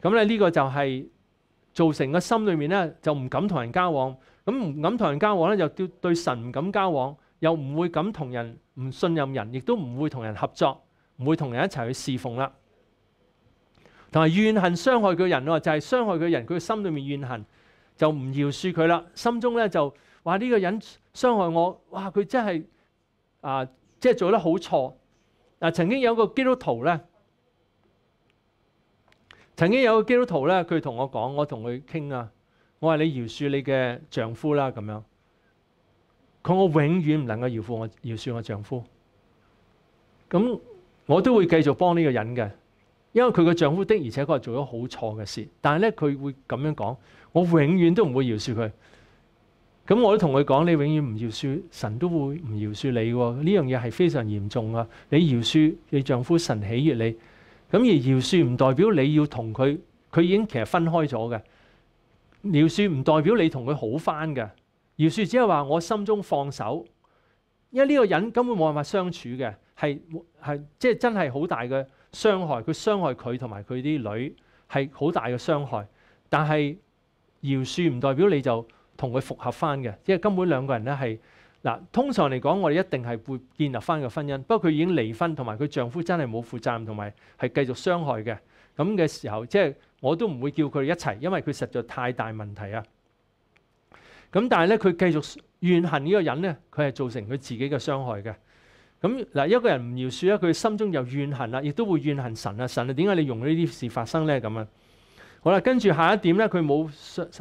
咁咧呢個就係造成個心裏面咧，就唔敢同人交往。咁唔敢同人交往咧，就對對神唔敢交往，又唔會敢同人唔信任人，亦都唔會同人合作，唔會同人一齊去侍奉啦。同埋怨恨傷害佢人喎，就係傷害佢人，佢心裏面怨恨。就唔饶恕佢啦，心中咧就話呢個人傷害我，哇佢真係啊即系做得好錯。啊曾經有個基督徒咧，曾經有個基督徒咧，佢同我講，我同佢傾啊，我话你饶恕你嘅丈夫啦咁樣，佢我永遠唔能夠饶恕我饶恕我丈夫，咁我都會繼續幫呢個人嘅。因为佢个丈夫的，而且确做咗好错嘅事，但系咧佢会咁样讲：，我永远都唔会饶恕佢。咁我都同佢讲：，你永远唔饶恕，神都会唔饶恕你。呢样嘢系非常严重啊！你饶恕你丈夫，神喜悦你。咁而饶恕唔代表你要同佢，佢已经其实分开咗嘅。饶恕唔代表你同佢好翻嘅，饶恕只系话我心中放手。因为呢个人根本冇办法相处嘅，系系即系真系好大嘅。傷害佢傷害佢同埋佢啲女係好大嘅傷害，但係饒恕唔代表你就同佢復合翻嘅，因為根本兩個人咧係嗱，通常嚟講我哋一定係會建立翻個婚姻。不過佢已經離婚，同埋佢丈夫真係冇負責任，同埋係繼續傷害嘅咁嘅時候，即係我都唔會叫佢一齊，因為佢實在太大問題啊。咁但係咧，佢繼續怨恨呢個人咧，佢係造成佢自己嘅傷害嘅。咁嗱，一個人唔饒恕咧，佢心中有怨恨啦，亦都會怨恨神啊！神啊，點解你容呢啲事發生咧？咁啊，好啦，跟住下一點咧，佢冇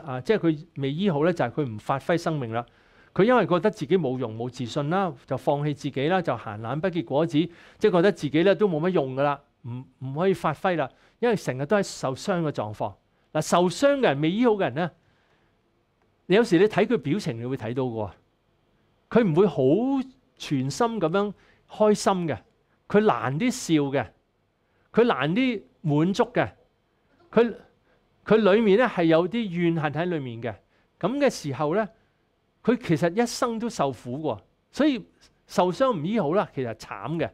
啊，即係佢未醫好咧，就係佢唔發揮生命啦。佢因為覺得自己冇用、冇自信啦，就放棄自己啦，就閒懶不結果子，即係覺得自己咧都冇乜用噶啦，唔唔可以發揮啦，因為成日都喺受傷嘅狀況。嗱，受傷嘅人、未醫好嘅人咧，有時你睇佢表情，你會睇到嘅喎，佢唔會好全心咁樣。开心嘅，佢难啲笑嘅，佢难啲满足嘅，佢佢里面咧系有啲怨恨喺里面嘅。咁嘅时候咧，佢其实一生都受苦过，所以受伤唔医好啦，其实惨嘅。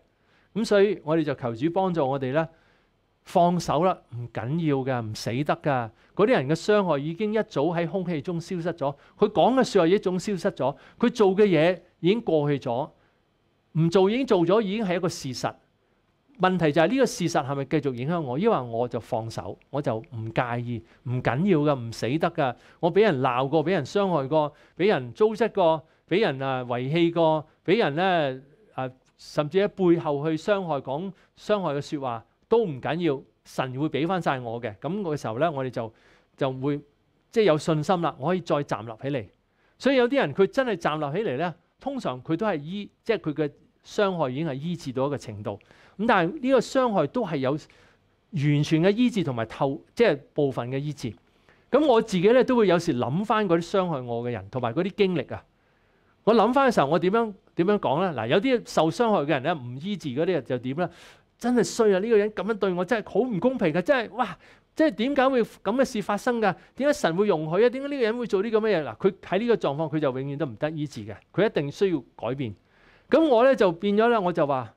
咁所以我哋就求主帮助我哋啦，放手啦，唔紧要噶，唔死得噶。嗰啲人嘅伤害已经一早喺空气中消失咗，佢讲嘅说话一种消失咗，佢做嘅嘢已经过去咗。唔做已經做咗，已經係一個事實。問題就係呢個事實係咪繼續影響我？因為我就放手，我就唔介意，唔緊要噶，唔死得噶。我俾人鬧過，俾人傷害過，俾人糟質過，俾人啊遺棄過，俾人咧啊甚至喺背後去傷害、講傷害嘅説話都唔緊要。神會俾翻曬我嘅。咁嘅時候咧，我哋就就會即係有信心啦。我可以再站立起嚟。所以有啲人佢真係站立起嚟咧，通常佢都係依即係佢嘅。傷害已經係醫治到一個程度，咁但係呢個傷害都係有完全嘅醫治同埋透，即係部分嘅醫治。咁我自己咧都會有時諗翻嗰啲傷害我嘅人同埋嗰啲經歷啊。我諗翻嘅時候，我點樣點樣講咧？嗱，有啲受傷害嘅人咧唔醫治嗰啲人就點咧？真係衰啊！呢個人咁樣對我真係好唔公平嘅，真係哇！即係點解會咁嘅事發生㗎？點解神會容許啊？點解呢個人會做啲咁嘅嘢？嗱，佢喺呢個狀況，佢就永遠都唔得醫治嘅，佢一定需要改變。咁我咧就變咗咧，我就話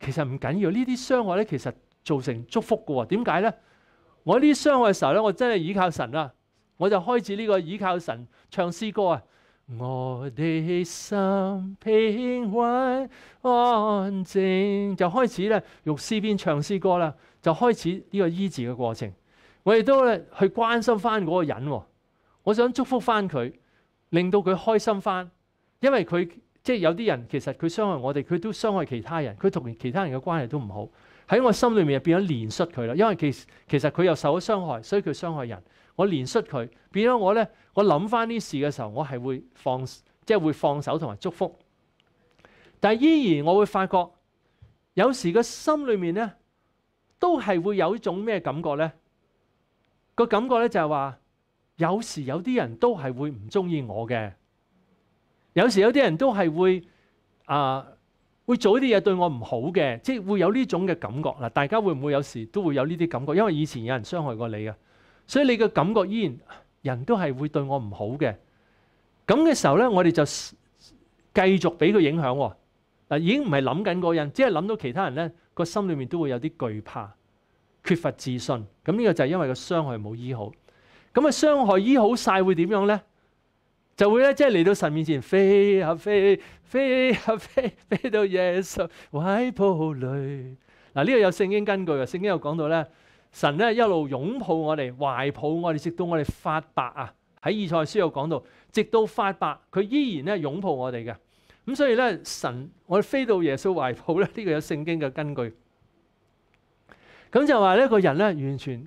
其實唔緊要，呢啲傷害咧其實造成祝福噶喎。點解咧？我呢啲傷害嘅時候咧，我真係倚靠神啦，我就開始呢個倚靠神唱詩歌啊。我的心平安靜，就開始咧用詩篇唱詩歌啦，就開始呢個醫治嘅過程。我亦都咧去關心翻嗰個人，我想祝福翻佢，令到佢開心翻，因為佢。即係有啲人其實佢傷害我哋，佢都傷害其他人，佢同其他人嘅關係都唔好。喺我心裏面就變咗連率佢啦。因為其實其實佢又受咗傷害，所以佢傷害人。我連率佢，變咗我咧。我諗翻啲事嘅時候，我係會放，即係會放手同埋祝福。但係依然，我會發覺有時個心裏面咧，都係會有一種咩感覺咧？個感覺咧就係話，有時有啲人都係會唔中意我嘅。有時有啲人都係會啊，會做啲嘢對我唔好嘅，即係會有呢種嘅感覺嗱。大家會唔會有時都會有呢啲感覺？因為以前有人傷害過你嘅，所以你嘅感覺依然人都係會對我唔好嘅。咁嘅時候咧，我哋就繼續俾佢影響喎。嗱，已經唔係諗緊嗰個人，只係諗到其他人咧，個心裏面都會有啲懼怕、缺乏自信。咁呢個就係因為個傷害冇醫好。咁啊，傷害醫好晒會點樣咧？就会咧，即系嚟到神面前飞啊飞，飞啊飞，飞到耶稣怀抱里。嗱，呢个有圣经根据嘅，圣经有讲到咧，神咧一路拥抱我哋，怀抱我哋，直到我哋发白啊。喺以赛书有讲到，直到发白，佢依然咧拥抱我哋嘅。咁所以咧，神我哋飞到耶稣怀抱咧，呢个有圣经嘅根据。咁就话呢个人咧完全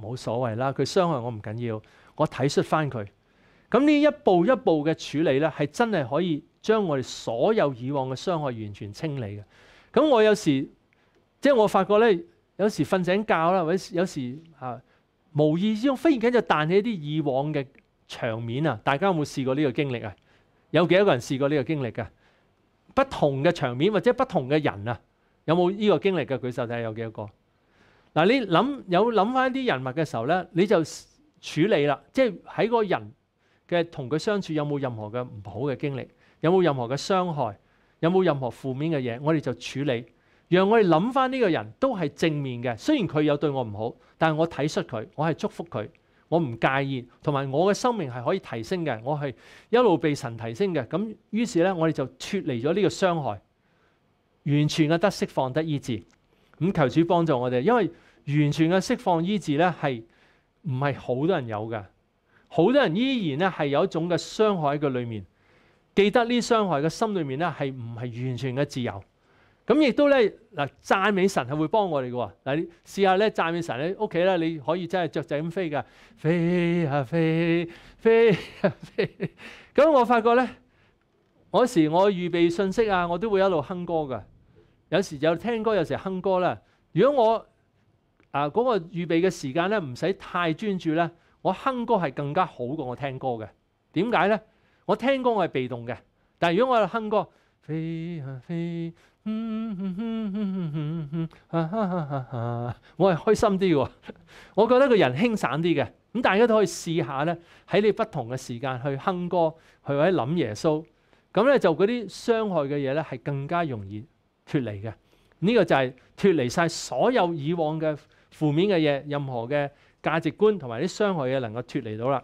冇所谓啦，佢伤害我唔紧要，我体恤翻佢。咁呢一步一步嘅處理咧，係真係可以將我哋所有以往嘅傷害完全清理嘅。咁我有時即係我發覺咧，有時瞓醒覺啦，或者有時啊無意之中忽然間就彈起啲以往嘅場面啊！大家有冇試過呢個經歷啊？有幾多個人試過呢個經歷嘅？不同嘅場面或者不同嘅人啊，有冇呢個經歷嘅？舉手睇下有幾多個。嗱，你諗有諗翻啲人物嘅時候咧，你就處理啦，即係喺個人。嘅同佢相處有冇任何嘅唔好嘅經歷，有冇任何嘅傷害，有冇任何負面嘅嘢，我哋就處理。讓我哋諗翻呢個人都係正面嘅，雖然佢有對我唔好，但系我睇出佢，我係祝福佢，我唔介意，同埋我嘅生命係可以提升嘅，我係一路被神提升嘅。咁於是咧，我哋就脱離咗呢個傷害，完全嘅得釋放得醫治。咁求主幫助我哋，因為完全嘅釋放醫治咧係唔係好多人有嘅。好多人依然咧係有一種嘅傷害喺佢裏面，記得呢傷害嘅心裏面咧係唔係完全嘅自由。咁亦都咧嗱，讚美神係會幫我哋嘅。嗱，你試下咧讚美神咧屋企咧，你可以真係雀仔咁飛嘅，飛啊飛，飛啊飛。咁我發覺咧，嗰時我預備信息啊，我都會一路哼歌嘅。有時就聽歌，有時哼歌啦。如果我啊嗰個預備嘅時間咧唔使太專注咧。我哼歌系更加好过我听歌嘅，点解咧？我听歌我系被动嘅，但系如果我系哼歌，飞啊飞，嗯嗯嗯嗯嗯嗯哈哈哈，我系开心啲喎。我觉得个人轻散啲嘅。咁大家都可以试下咧，喺你不同嘅时间去哼歌，去或者谂耶稣，咁咧就嗰啲伤害嘅嘢咧系更加容易脱离嘅。呢个就系脱离晒所有以往嘅负面嘅嘢，任何嘅。價值觀同埋啲傷害嘅能夠脱離到啦，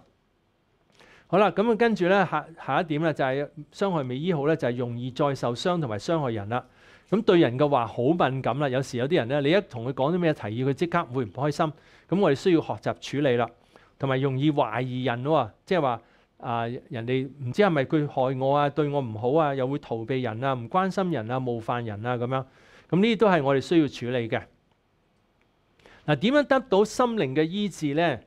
好啦，咁啊跟住咧下下一點咧就係傷害未醫好咧，就係容易再受傷同埋傷害人啦。咁對人嘅話好敏感啦，有時有啲人咧，你一同佢講啲咩提議，佢即刻會唔開心。咁我哋需要學習處理啦，同埋容易懷疑人喎，即係話啊人哋唔知係咪佢害我啊，對我唔好啊，又會逃避人啊，唔關心人啊，冒犯人啊咁樣。咁呢啲都係我哋需要處理嘅。嗱，點樣得到心靈嘅醫治咧？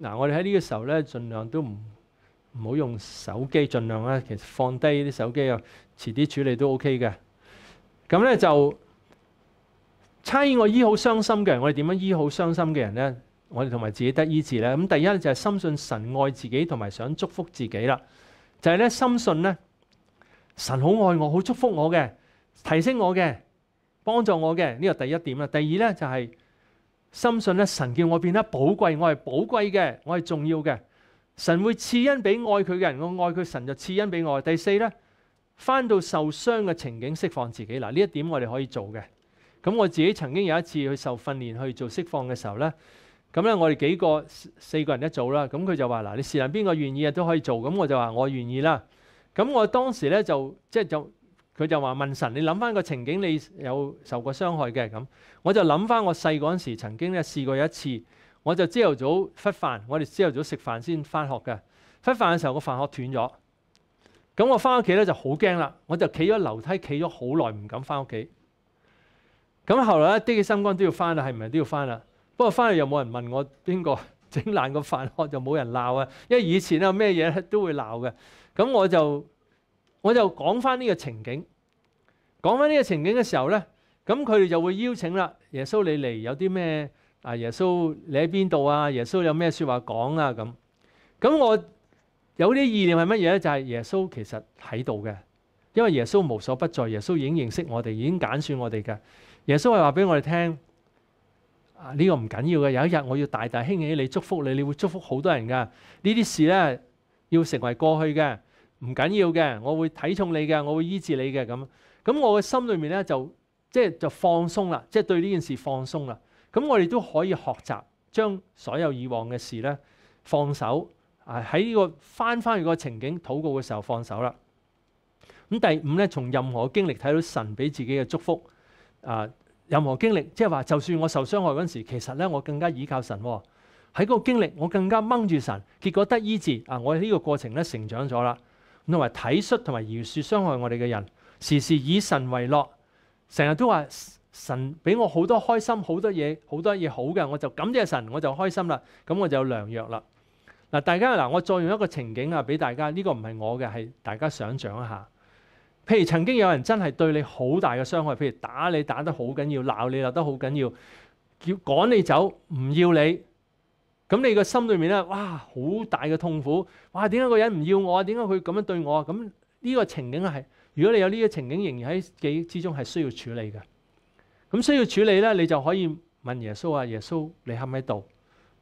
嗱，我哋喺呢個時候咧，儘量都唔唔好用手機，儘量咧，其實放低啲手機啊，遲啲處理都 OK 嘅。咁咧就差我醫好傷心嘅人，我哋點樣醫好傷心嘅人咧？我哋同埋自己得醫治咧。咁第一就係深信神愛自己同埋想祝福自己啦。就係咧深信咧，神好愛我，好祝福我嘅，提升我嘅。幫助我嘅呢個第一點啦。第二咧就係深信咧，神叫我變得寶貴，我係寶貴嘅，我係重要嘅。神會赐恩俾愛佢嘅人，我愛佢，神就赐恩俾我。第四咧，翻到受傷嘅情景，釋放自己嗱呢一點我哋可以做嘅。咁我自己曾經有一次去受訓練去做釋放嘅時候咧，咁咧我哋幾個四個人一组啦，咁佢就話嗱，你试下邊個願意啊都可以做，咁我就話我願意啦。咁我當時咧就即係就。佢就話問神：你諗翻個情景，你有受過傷害嘅咁？我就諗翻我細個嗰陣時曾經咧試過一次。我就朝頭早忽飯，我哋朝頭早食飯先翻學嘅。忽飯嘅時候個飯盒斷咗，咁我翻屋企咧就好驚啦！我就企咗樓梯，企咗好耐，唔敢翻屋企。咁後來一啲嘅心肝都要翻啦，係咪都要翻啦？不過翻去又冇人問我邊個整爛個飯盒，就冇人鬧啊。因為以前咧咩嘢都會鬧嘅，咁我就。我就講翻呢個情景，講翻呢個情景嘅時候咧，咁佢哋就會邀請啦。耶穌你嚟有啲咩啊？耶穌你喺邊度啊？耶穌有咩说話講啊？咁咁我有啲意念係乜嘢咧？就係耶穌其實喺度嘅，因為耶穌無所不在，耶穌已經認識我哋，已經揀選我哋嘅。耶穌係話俾我哋聽啊！呢個唔緊要嘅，有一日我要大大興起你，祝福你，你會祝福好多人噶。呢啲事咧要成為過去嘅。唔緊要嘅，我會睇重你嘅，我會醫治你嘅咁。咁我嘅心裏面咧就即係就放鬆啦，即係對呢件事放鬆啦。咁我哋都可以學習將所有以往嘅事咧放手啊，喺呢個翻翻去個情景禱告嘅時候放手啦。咁第五咧，從任何經歷睇到神俾自己嘅祝福啊。任何經歷即係話，就算我受傷害嗰時，其實咧我更加倚靠神喎。喺個經歷，我更加掹住神，結果得醫治啊！我呢個過程咧成長咗啦。同埋體恤同埋饶恕傷害我哋嘅人，時時以神為樂，成日都話神俾我好多開心，好多嘢，好多嘢好嘅，我就感謝神，我就開心啦，咁我就有良藥啦。嗱，大家嗱，我再用一個情景啊，俾大家呢個唔係我嘅，係大家想像一下。譬如曾經有人真係對你好大嘅傷害，譬如打你打得好緊要，鬧你闹得好緊要，叫趕你走，唔要你。咁你個心裏面咧，哇，好大嘅痛苦，哇，點解個人唔要我啊？點解佢咁樣對我啊？咁呢個情景係，如果你有呢个情景，仍然喺己之中係需要處理嘅。咁需要處理咧，你就可以問耶穌啊，耶穌你喺唔喺度？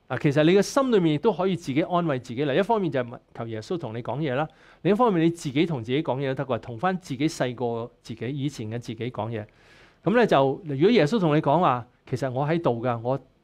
嗱，其實你嘅心裏面亦都可以自己安慰自己啦。一方面就問求耶穌同你講嘢啦，另一方面你自己同自己講嘢都得噶，同翻自己細个自己以前嘅自己講嘢。咁咧就，如果耶穌同你講話，其實我喺度㗎，我。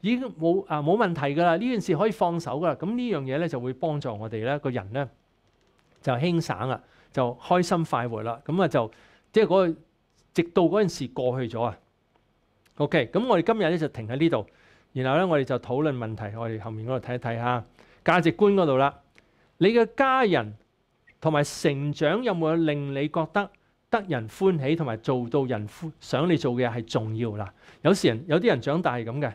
已經冇啊，冇問題㗎啦。呢件事可以放手㗎啦。咁呢樣嘢咧就會幫助我哋咧，個人咧就輕省啦，就開心快活啦。咁啊，就即係嗰個直到嗰件事過去咗啊。OK，咁我哋今日咧就停喺呢度，然後咧我哋就討論問題。我哋後面嗰度睇一睇下價值觀嗰度啦。你嘅家人同埋成長有冇令你覺得得人歡喜，同埋做到人想你做嘅係重要啦？有時人有啲人長大係咁嘅。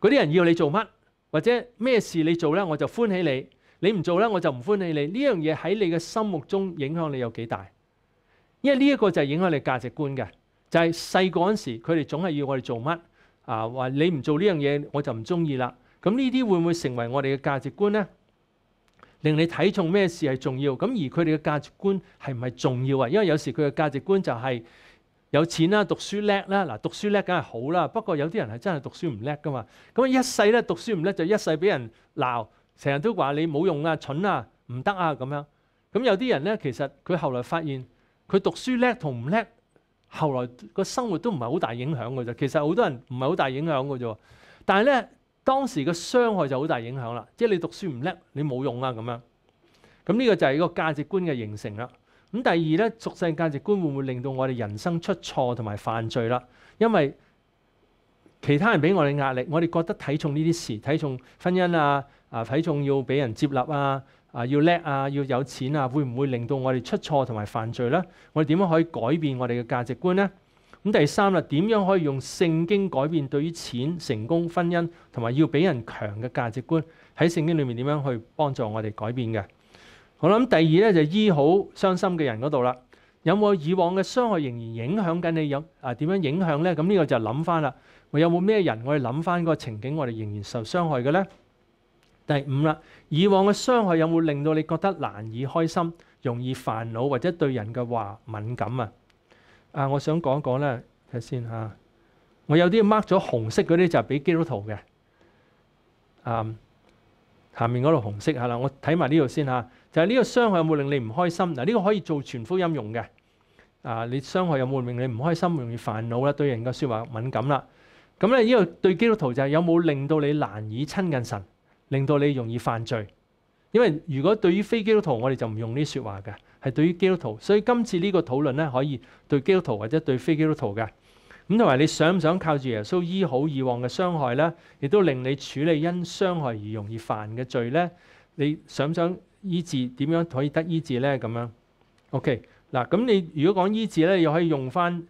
嗰啲人要你做乜，或者咩事你做咧，我就歡喜你；你唔做咧，我就唔歡喜你。呢樣嘢喺你嘅心目中影響你有幾大？因為呢一個就影響你價值觀嘅，就係細個嗰时，時，佢哋總係要我哋做乜啊？話你唔做呢樣嘢，我就唔中意啦。咁呢啲會唔會成為我哋嘅價值觀咧？令你睇重咩事係重要？咁而佢哋嘅價值觀係唔係重要啊？因為有時佢嘅價值觀就係。有錢啦，讀書叻啦。嗱，讀書叻梗係好啦。不過有啲人係真係讀書唔叻噶嘛。咁啊，一世咧讀書唔叻就一世俾人鬧，成日都話你冇用啊、蠢啊、唔得啊咁樣。咁有啲人咧，其實佢後來發現佢讀書叻同唔叻，後來個生活都唔係好大影響嘅啫。其實好多人唔係好大影響嘅啫。但係咧，當時嘅傷害就好大影響啦。即係你讀書唔叻，你冇用啊咁樣。咁呢個就係一個價值觀嘅形成啦。咁第二咧，俗世價值觀會唔會令到我哋人生出錯同埋犯罪啦？因為其他人俾我哋壓力，我哋覺得睇重呢啲事，睇重婚姻啊啊，睇重要俾人接納啊啊，要叻啊，要有錢啊，會唔會令到我哋出錯同埋犯罪咧？我哋點樣可以改變我哋嘅價值觀咧？咁第三啦，點樣可以用聖經改變對於錢、成功、婚姻同埋要俾人強嘅價值觀？喺聖經裏面點樣去幫助我哋改變嘅？我諗第二咧就醫好傷心嘅人嗰度啦。有冇以往嘅傷害仍然影響緊你？有啊？點樣影響咧？咁呢個就諗翻啦。我有冇咩人我哋諗翻個情景，我哋仍然受傷害嘅咧？第五啦，以往嘅傷害有冇令到你覺得難以開心、容易煩惱或者對人嘅話敏感啊？啊，我想講講咧，睇先嚇。我有啲 mark 咗紅色嗰啲就系俾基督徒嘅。啊，下面嗰度紅色吓啦，我睇埋呢度先嚇。就係呢個傷害有冇令你唔開心嗱？呢個可以做全福音用嘅啊！你傷害有冇令你唔開心，容易煩惱啦，對人嘅説話敏感啦？咁咧，呢個對基督徒就係有冇令到你難以親近神，令到你容易犯罪？因為如果對於非基督徒，我哋就唔用呢説話嘅，係對於基督徒。所以今次呢個討論咧，可以對基督徒或者對非基督徒嘅咁同埋你想唔想靠住耶穌醫好以往嘅傷害咧？亦都令你處理因傷害而容易犯嘅罪咧？你想唔想？医治点样可以得医治呢？咁样，OK 嗱，咁你如果讲医治咧，又可以用翻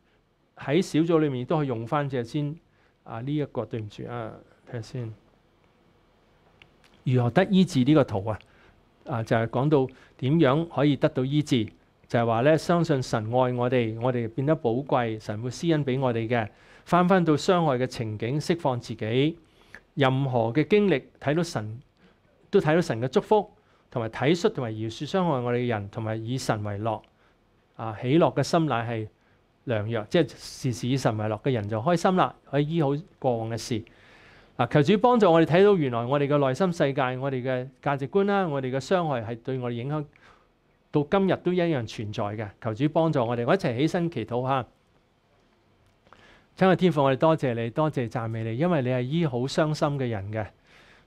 喺小组里面都可以用翻。只先啊，呢一个对唔住啊，睇下先，如何得医治呢个图啊？啊，就系讲到点样可以得到医治，就系话咧，相信神爱我哋，我哋变得宝贵，神会施恩俾我哋嘅。翻翻到伤害嘅情景，释放自己，任何嘅经历，睇到神都睇到神嘅祝福。同埋體恤同埋饒恕傷害我哋嘅人，同埋以神為樂啊！喜樂嘅心乃係良藥，即係時時以神為樂嘅人就開心啦，可以醫好過往嘅事。嗱，求主幫助我哋睇到原來我哋嘅內心世界，我哋嘅價值觀啦，我哋嘅傷害係對我哋影響到今日都一樣存在嘅。求主幫助我哋，我一齊起身祈禱嚇。請個天父，我哋多謝你，多謝讚美你，因為你係醫好傷心嘅人嘅。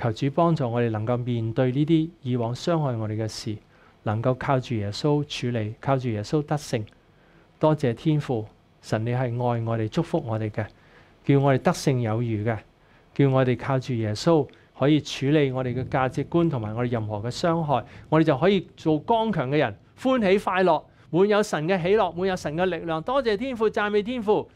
求主帮助我哋能够面对呢啲以往伤害我哋嘅事，能够靠住耶稣处理，靠住耶稣得胜。多谢天父，神你系爱我哋，祝福我哋嘅，叫我哋得胜有余嘅，叫我哋靠住耶稣可以处理我哋嘅价值观同埋我哋任何嘅伤害，我哋就可以做刚强嘅人，欢喜快乐，满有神嘅喜乐，满有神嘅力量。多谢天父，赞美天父。